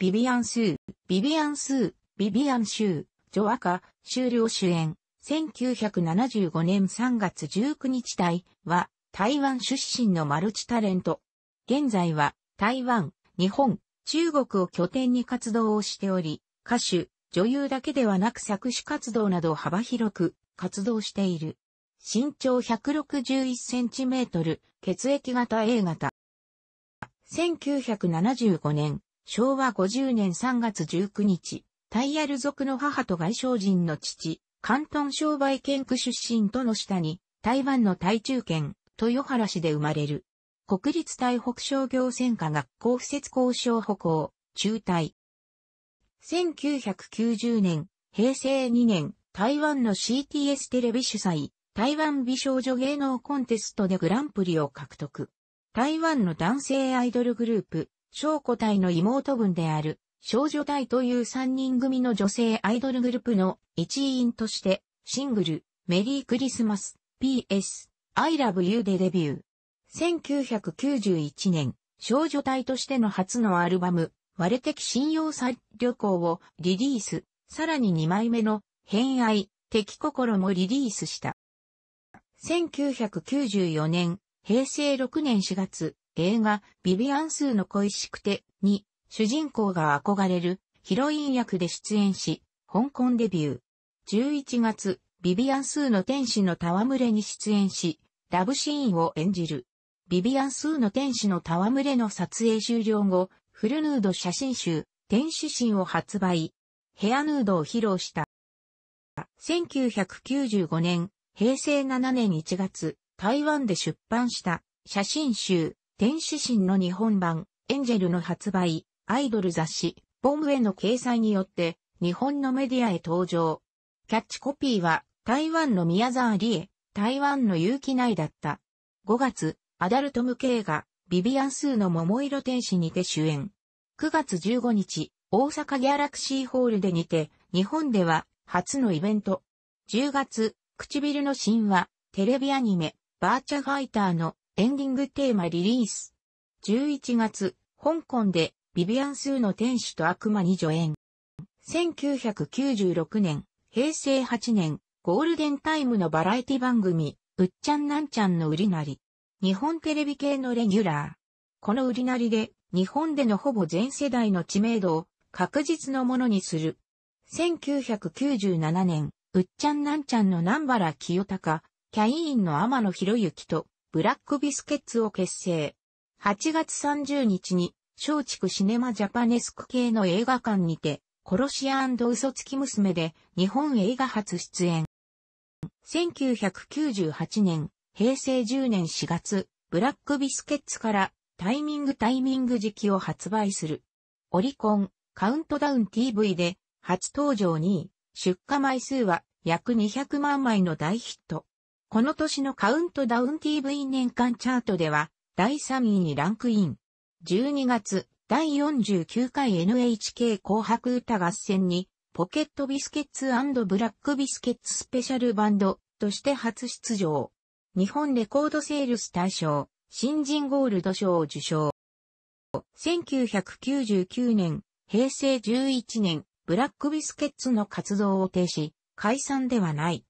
ビビアン・スー、ビビアン・スー、ビビアン・シュー、ジョアカ、終了主演、1975年3月19日台は、台湾出身のマルチタレント。現在は、台湾、日本、中国を拠点に活動をしており、歌手、女優だけではなく作詞活動など幅広く活動している。身長161センチメートル、血液型 A 型。1975年、昭和50年3月19日、タイヤル族の母と外省人の父、関東商売県区出身との下に、台湾の台中県、豊原市で生まれる。国立台北商業専科学校不設交渉歩行、中退。1990年、平成2年、台湾の CTS テレビ主催、台湾美少女芸能コンテストでグランプリを獲得。台湾の男性アイドルグループ、小子隊の妹分である、少女隊という3人組の女性アイドルグループの一員として、シングル、メリークリスマス、PS、I Love You でデビュー。1991年、少女隊としての初のアルバム、割れ的信用再旅行をリリース、さらに2枚目の、偏愛、敵心もリリースした。1994年、平成6年4月、映画、ビビアン・スーの恋しくて、に、主人公が憧れる、ヒロイン役で出演し、香港デビュー。11月、ビビアン・スーの天使の戯れに出演し、ラブシーンを演じる。ビビアン・スーの天使の戯れの撮影終了後、フルヌード写真集、天使神を発売。ヘアヌードを披露した。1995年、平成7年1月、台湾で出版した写真集、天使神の日本版、エンジェルの発売、アイドル雑誌、ボムへの掲載によって、日本のメディアへ登場。キャッチコピーは、台湾の宮沢理恵、台湾の有機内だった。5月、アダルト向け映画、ビビアンスーの桃色天使にて主演。9月15日、大阪ギャラクシーホールでにて、日本では、初のイベント。10月、唇の神話、テレビアニメ、バーチャファイターのエンディングテーマリリース。11月、香港で、ビビアン・スーの天使と悪魔に助演。1996年、平成8年、ゴールデンタイムのバラエティ番組、うっちゃんなんちゃんの売りなり。日本テレビ系のレギュラー。この売りなりで、日本でのほぼ全世代の知名度を確実のものにする。1997年、うっちゃんなんちゃんの南原清隆、キャインの天野博之と、ブラックビスケッツを結成。8月30日に、松竹シネマジャパネスク系の映画館にて、殺し屋嘘つき娘で日本映画初出演。1998年、平成10年4月、ブラックビスケッツからタイミングタイミング時期を発売する。オリコン、カウントダウン TV で初登場に、出荷枚数は約200万枚の大ヒット。この年のカウントダウン TV 年間チャートでは、第3位にランクイン。12月、第49回 NHK 紅白歌合戦に、ポケットビスケッツブラックビスケッツスペシャルバンドとして初出場。日本レコードセールス大賞、新人ゴールド賞を受賞。1999年、平成11年、ブラックビスケッツの活動を停止、解散ではない。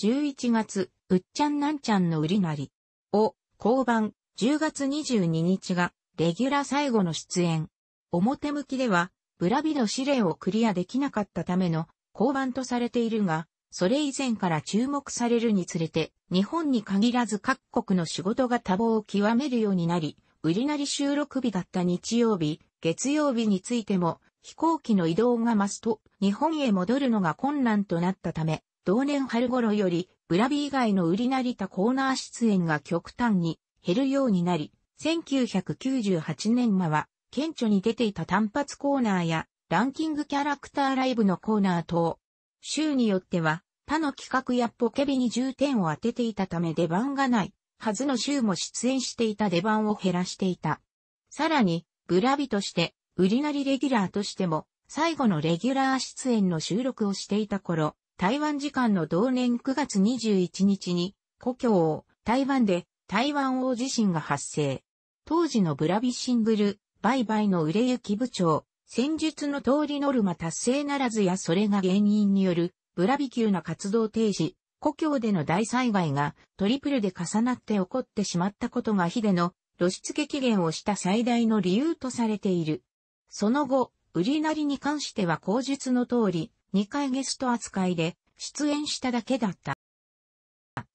11月、うっちゃんなんちゃんの売りなり、を、交番、10月22日が、レギュラー最後の出演。表向きでは、ブラビの試練をクリアできなかったための、交番とされているが、それ以前から注目されるにつれて、日本に限らず各国の仕事が多忙を極めるようになり、売りなり収録日だった日曜日、月曜日についても、飛行機の移動が増すと、日本へ戻るのが困難となったため、同年春頃より、ブラビ以外の売りなりたコーナー出演が極端に減るようになり、1998年間は、顕著に出ていた単発コーナーや、ランキングキャラクターライブのコーナー等、週によっては、他の企画やポケビに重点を当てていたため出番がない、はずの週も出演していた出番を減らしていた。さらに、ブラビとして、売りなりレギュラーとしても、最後のレギュラー出演の収録をしていた頃、台湾時間の同年9月21日に、故郷を台湾で台湾大地震が発生。当時のブラビシングル、売買の売れ行き部長、戦術の通りノルマ達成ならずやそれが原因による、ブラビ級な活動停止、故郷での大災害がトリプルで重なって起こってしまったことがヒデの露出激減をした最大の理由とされている。その後、売りなりに関しては口述の通り、2回ゲスト扱いで出演しただけだった。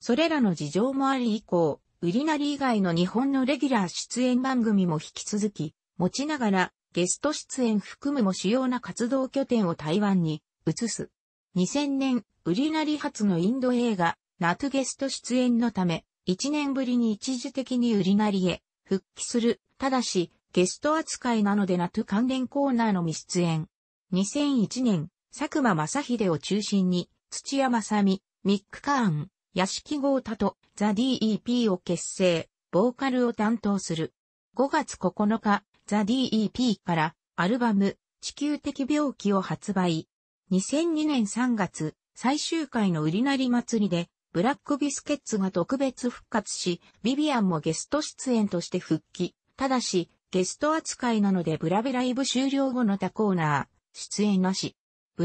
それらの事情もあり以降、ウリナリ以外の日本のレギュラー出演番組も引き続き、持ちながらゲスト出演含むも主要な活動拠点を台湾に移す。2000年、ウリナリ初のインド映画、ナトゲスト出演のため、1年ぶりに一時的にウリナリへ復帰する。ただし、ゲスト扱いなのでナト関連コーナーのみ出演。2001年、佐久間正秀を中心に、土屋正美、ミック・カーン、屋敷豪太とザ・ DEP を結成、ボーカルを担当する。5月9日、ザ・ DEP からアルバム、地球的病気を発売。2002年3月、最終回の売りなり祭りで、ブラックビスケッツが特別復活し、ビビアンもゲスト出演として復帰。ただし、ゲスト扱いなのでブラベライブ終了後の他コーナー、出演なし。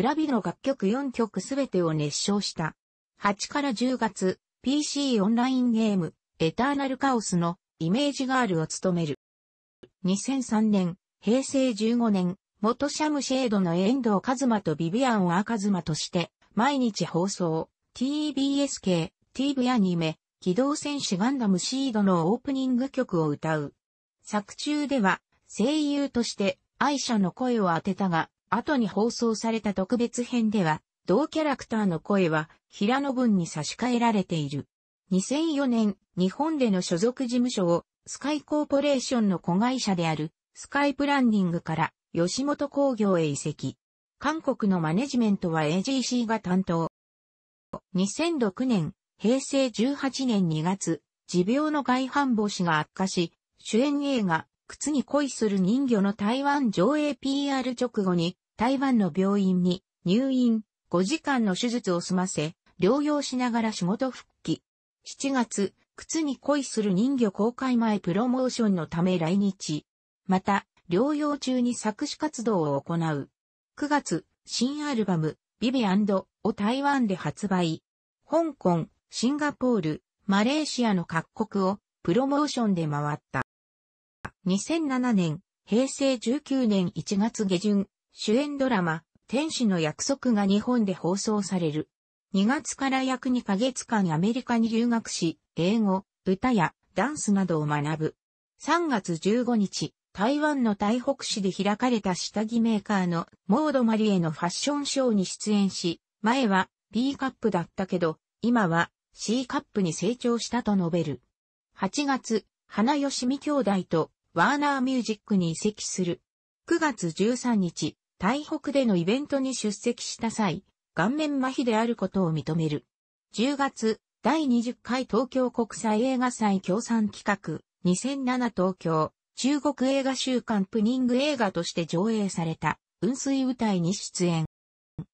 ラビの楽曲4曲すべてを熱唱した。8から10月、PC オンラインゲーム、エターナルカオスのイメージガールを務める。2003年、平成15年、元シャムシェードの遠藤和馬とビビアンカズマとして、毎日放送、TBS 系、TV アニメ、機動戦士ガンダムシードのオープニング曲を歌う。作中では、声優として、愛者の声を当てたが、後に放送された特別編では、同キャラクターの声は平野文に差し替えられている。2004年、日本での所属事務所をスカイコーポレーションの子会社であるスカイプランニングから吉本工業へ移籍。韓国のマネジメントは AGC が担当。2006年、平成18年2月、持病の外反母趾が悪化し、主演映画、靴に恋する人魚の台湾上映 PR 直後に、台湾の病院に入院、5時間の手術を済ませ、療養しながら仕事復帰。7月、靴に恋する人魚公開前プロモーションのため来日。また、療養中に作詞活動を行う。9月、新アルバム、ビビアンドを台湾で発売。香港、シンガポール、マレーシアの各国をプロモーションで回った。2007年、平成19年1月下旬、主演ドラマ、天使の約束が日本で放送される。2月から約2ヶ月間アメリカに留学し、英語、歌やダンスなどを学ぶ。3月15日、台湾の台北市で開かれた下着メーカーのモードマリエのファッションショーに出演し、前は B カップだったけど、今は C カップに成長したと述べる。8月、花吉美兄弟とワーナーミュージックに移籍する。9月13日、台北でのイベントに出席した際、顔面麻痺であることを認める。10月、第20回東京国際映画祭協賛企画、2007東京、中国映画週刊プニング映画として上映された、雲水舞台に出演。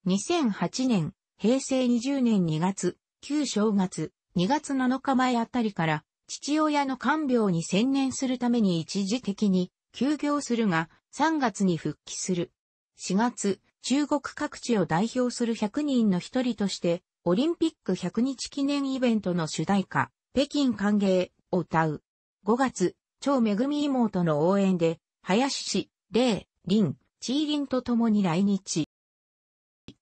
2008年、平成20年2月、旧正月、2月7日前あたりから、父親の看病に専念するために一時的に休業するが、3月に復帰する。4月、中国各地を代表する100人の一人として、オリンピック100日記念イベントの主題歌、北京歓迎を歌う。5月、超恵み妹の応援で、林氏、霊、林、地位林と共に来日。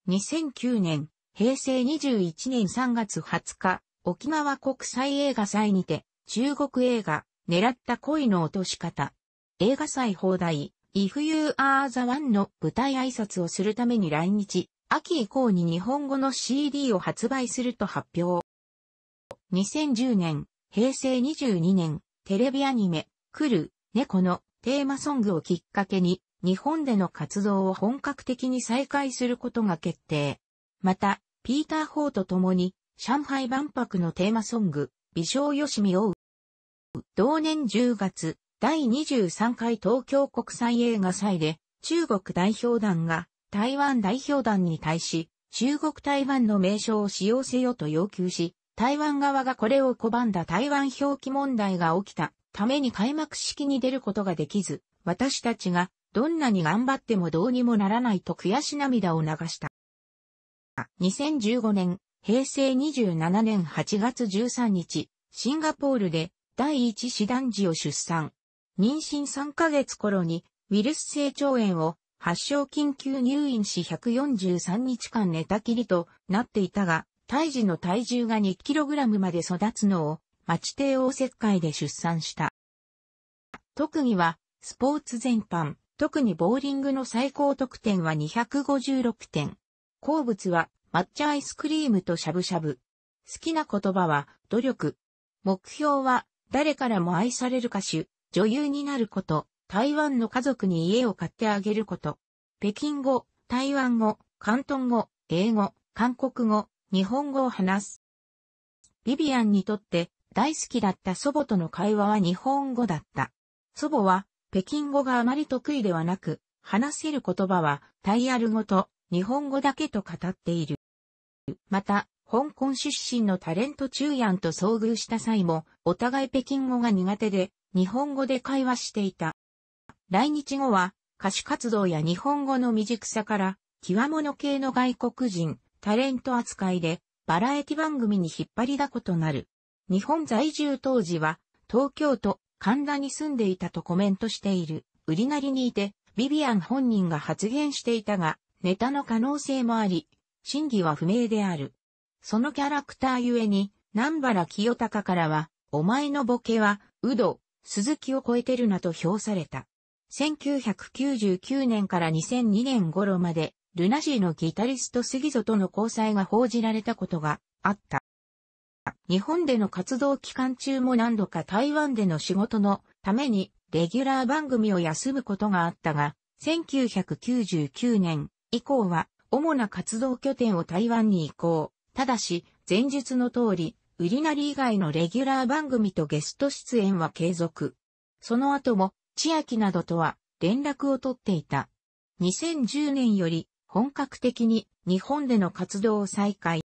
2009年、平成21年3月20日、沖縄国際映画祭にて、中国映画、狙った恋の落とし方。映画祭放題、If You Are the One の舞台挨拶をするために来日、秋以降に日本語の CD を発売すると発表。2010年、平成22年、テレビアニメ、来る、猫のテーマソングをきっかけに、日本での活動を本格的に再開することが決定。また、ピーター・ホーと共に、上海万博のテーマソング、美少よしみを同年10月、第23回東京国際映画祭で、中国代表団が台湾代表団に対し、中国台湾の名称を使用せよと要求し、台湾側がこれを拒んだ台湾表記問題が起きたために開幕式に出ることができず、私たちがどんなに頑張ってもどうにもならないと悔し涙を流した。2015年、平成27年8月13日、シンガポールで第一子男児を出産。妊娠3ヶ月頃にウイルス性腸炎を発症緊急入院し143日間寝たきりとなっていたが、胎児の体重が 2kg まで育つのを町帝王切開で出産した。特技はスポーツ全般、特にボーリングの最高得点は256点。好物は抹茶アイスクリームとしゃぶしゃぶ。好きな言葉は努力。目標は誰からも愛される歌手、女優になること、台湾の家族に家を買ってあげること。北京語、台湾語、広東語、英語、韓国語、日本語を話す。ビビアンにとって大好きだった祖母との会話は日本語だった。祖母は北京語があまり得意ではなく、話せる言葉はタイアル語と日本語だけと語っている。また、香港出身のタレント中安と遭遇した際も、お互い北京語が苦手で、日本語で会話していた。来日後は、歌手活動や日本語の未熟さから、極物系の外国人、タレント扱いで、バラエティ番組に引っ張りだことなる。日本在住当時は、東京都、神田に住んでいたとコメントしている。売りなりにいて、ビビアン本人が発言していたが、ネタの可能性もあり、真偽は不明である。そのキャラクターゆえに、南原清隆からは、お前のボケは、うど、鈴木を超えてるなと評された。1999年から2002年頃まで、ルナシーのギタリスト杉戸との交際が報じられたことがあった。日本での活動期間中も何度か台湾での仕事のためにレギュラー番組を休むことがあったが、1999年以降は主な活動拠点を台湾に移行。ただし、前述の通り、ウリナリ以外のレギュラー番組とゲスト出演は継続。その後も、千秋などとは連絡を取っていた。2010年より本格的に日本での活動を再開。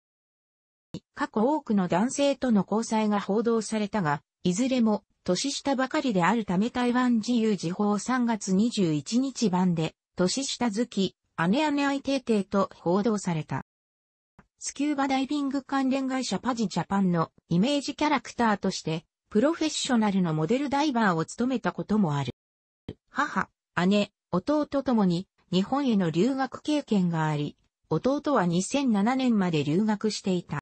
過去多くの男性との交際が報道されたが、いずれも年下ばかりであるため台湾自由時報3月21日版で、年下好き、姉姉愛定定と報道された。スキューバダイビング関連会社パジジャパンのイメージキャラクターとして、プロフェッショナルのモデルダイバーを務めたこともある。母、姉、弟ともに日本への留学経験があり、弟は2007年まで留学していた。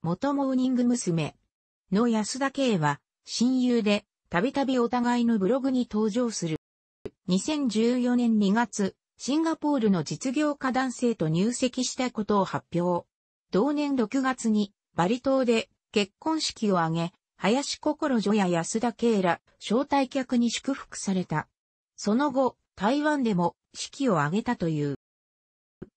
元モーニング娘。の安田圭は親友で、たびたびお互いのブログに登場する。2014年2月、シンガポールの実業家男性と入籍したことを発表。同年6月にバリ島で結婚式を挙げ、林心女や安田慶ら招待客に祝福された。その後、台湾でも式を挙げたという。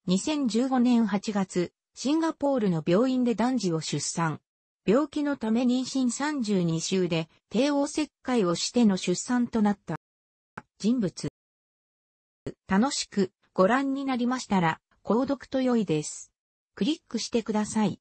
2015年8月、シンガポールの病院で男児を出産。病気のため妊娠32週で帝王切開をしての出産となった。人物。楽しくご覧になりましたら、購読と良いです。クリックしてください。